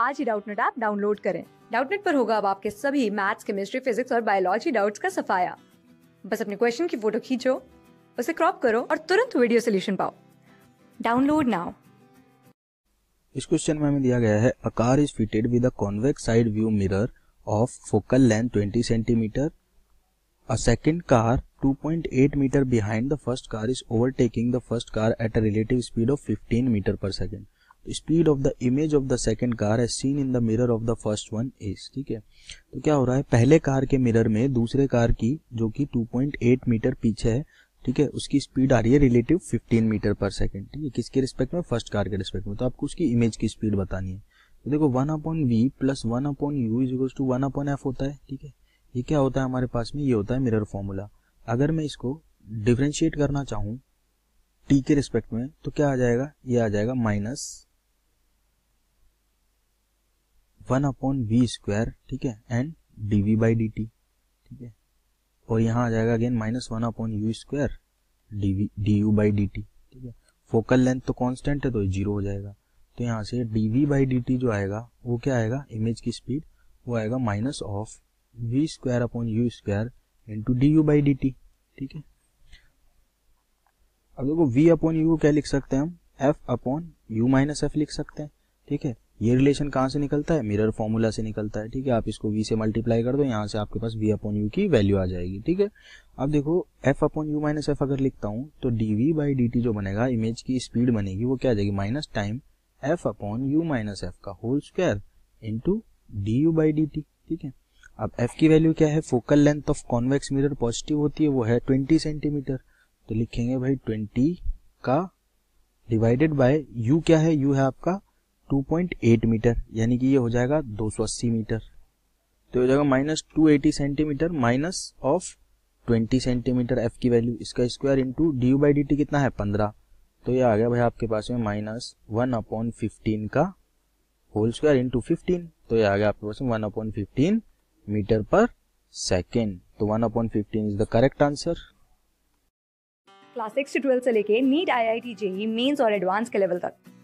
आज ही Doubtnut app download करें डाउटनेट पर होगा अब आपके सभी मैथ्स केमिस्ट्री फिजिक्स और बायोलॉजी डाउट्स का सफाया बस अपने क्वेश्चन की फोटो खींचो उसे क्रॉप करो और तुरंत वीडियो सोल्यूशन पाओ डाउनलोड नाउ इस क्वेश्चन में हमें दिया गया है a car is fitted with a convex side view mirror of focal length 20 centimetre a second car 2.8 metre behind the first car is overtaking the first car at a relative speed of 15 metre per second तो speed of the image of the second car as seen in the mirror of the first one is ठीक है तो क्या हो रहा है पहले car के मिरर में दूसरे कार की जो कि 2.8 मीटर पीछे है ठीक है उसकी स्पीड आ रही है रिलेटिव 15 मीटर पर सेकेंड ठीक है किसके रिस्पेक्ट में फर्स्ट कार के रिस्पेक्ट में तो आपको उसकी इमेज की स्पीड बतानी है तो देखो one upon V plus one upon U is to one upon F होता है ठीक है ये क्या होता है हमारे पास में ये होता है मिरर फॉर्मूला अगर मैं इसको डिफ्रेंशिएट करना चाहूँ टी के रिस्पेक्ट में तो क्या आ जाएगा ये आ जाएगा minus one upon V square ठीक है and D V by D T ठीक है और यहाँ आ जाएगा again minus one upon U square D V D U by D T ठीक है फोकल लेंथ तो कॉन्स्टेंट है तो जीरो हो जाएगा तो यहाँ से D V by D T जो आएगा वो क्या आएगा इमेज की स्पीड वो आएगा minus of V square upon U square into D U by D T ठीक है अब देखो वी अपॉन यू क्या लिख सकते हैं हम F upon U minus F लिख सकते हैं ठीक है ये रिलेशन कहाँ से निकलता है मिरर फॉर्मूला से निकलता है ठीक है आप इसको वी से मल्टीप्लाई कर दो यहाँ से आपके पास वी अपॉन यू की वैल्यू आ जाएगी ठीक है अब देखो F upon U minus F अगर लिखता हूँ तो D V by D T जो बनेगा इमेज की स्पीड बनेगी वो क्या आ जाएगी minus time F upon U minus F का whole square into D U by D T ठीक है अब एफ की वैल्यू क्या है focal length of convex mirror positive होती है वो है ट्वेंटी सेंटीमीटर तो लिखेंगे भाई ट्वेंटी का डिवाइडेड बाय यू क्या है यू है आपका 2.8 मीटर यानी कि ये हो जाएगा 280 मीटर तो हो जाएगा minus two centimetre minus of 20 centimetre F की वैल्यू इसका square into D U by कितना है 15 तो ये आ गया भाई आपके पास में माइनस वन अपॉन फिफ्टीन का होल स्क्वायर इंटू फिफ्टीन तो ये आ गया आपके पास में one upon fifteen metre per second तो one upon fifteen is the correct answer class six से से लेके NEET I I T JEE Mains और एडवांस के लेवल तक